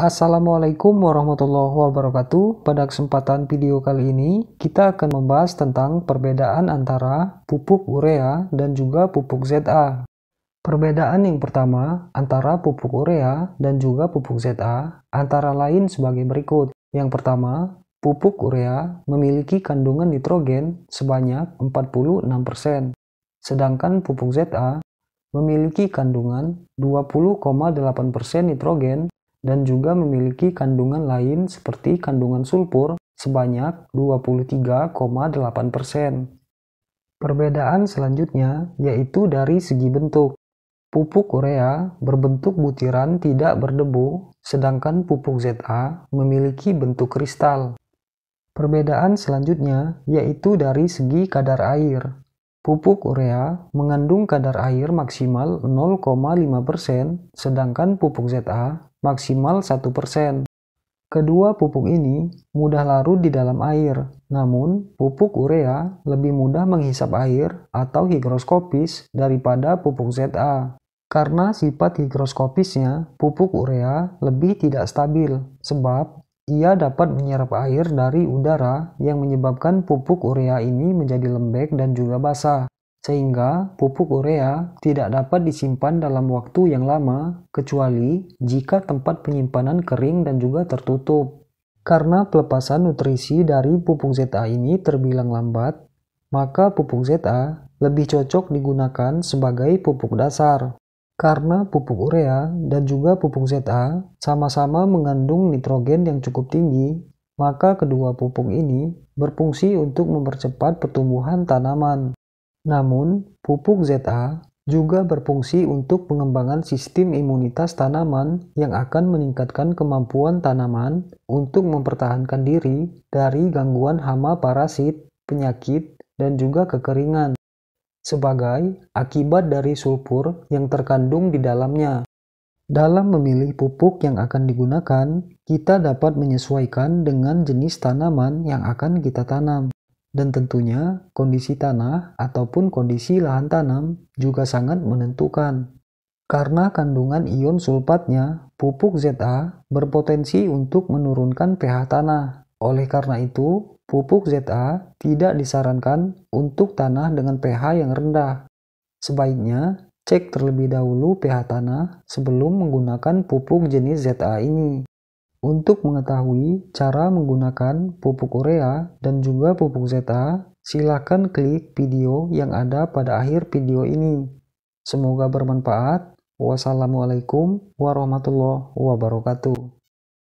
Assalamualaikum warahmatullahi wabarakatuh. Pada kesempatan video kali ini, kita akan membahas tentang perbedaan antara pupuk urea dan juga pupuk ZA. Perbedaan yang pertama antara pupuk urea dan juga pupuk ZA antara lain sebagai berikut. Yang pertama, pupuk urea memiliki kandungan nitrogen sebanyak 46%, sedangkan pupuk ZA memiliki kandungan 20,8% nitrogen dan juga memiliki kandungan lain seperti kandungan sulfur sebanyak 23,8%. Perbedaan selanjutnya yaitu dari segi bentuk. Pupuk Korea berbentuk butiran tidak berdebu, sedangkan pupuk ZA memiliki bentuk kristal. Perbedaan selanjutnya yaitu dari segi kadar air. Pupuk urea mengandung kadar air maksimal 0,5%, sedangkan pupuk ZA maksimal 1%. Kedua pupuk ini mudah larut di dalam air, namun pupuk urea lebih mudah menghisap air atau higroskopis daripada pupuk ZA. Karena sifat higroskopisnya, pupuk urea lebih tidak stabil, sebab ia dapat menyerap air dari udara yang menyebabkan pupuk urea ini menjadi lembek dan juga basah, sehingga pupuk urea tidak dapat disimpan dalam waktu yang lama kecuali jika tempat penyimpanan kering dan juga tertutup. Karena pelepasan nutrisi dari pupuk ZA ini terbilang lambat, maka pupuk ZA lebih cocok digunakan sebagai pupuk dasar karena pupuk urea dan juga pupuk ZA sama-sama mengandung nitrogen yang cukup tinggi, maka kedua pupuk ini berfungsi untuk mempercepat pertumbuhan tanaman. Namun, pupuk ZA juga berfungsi untuk pengembangan sistem imunitas tanaman yang akan meningkatkan kemampuan tanaman untuk mempertahankan diri dari gangguan hama parasit, penyakit, dan juga kekeringan sebagai akibat dari sulfur yang terkandung di dalamnya. Dalam memilih pupuk yang akan digunakan, kita dapat menyesuaikan dengan jenis tanaman yang akan kita tanam. Dan tentunya, kondisi tanah ataupun kondisi lahan tanam juga sangat menentukan. Karena kandungan ion sulfatnya, pupuk ZA berpotensi untuk menurunkan pH tanah oleh karena itu, pupuk ZA tidak disarankan untuk tanah dengan pH yang rendah. Sebaiknya, cek terlebih dahulu pH tanah sebelum menggunakan pupuk jenis ZA ini. Untuk mengetahui cara menggunakan pupuk urea dan juga pupuk ZA, silakan klik video yang ada pada akhir video ini. Semoga bermanfaat. Wassalamualaikum warahmatullahi wabarakatuh.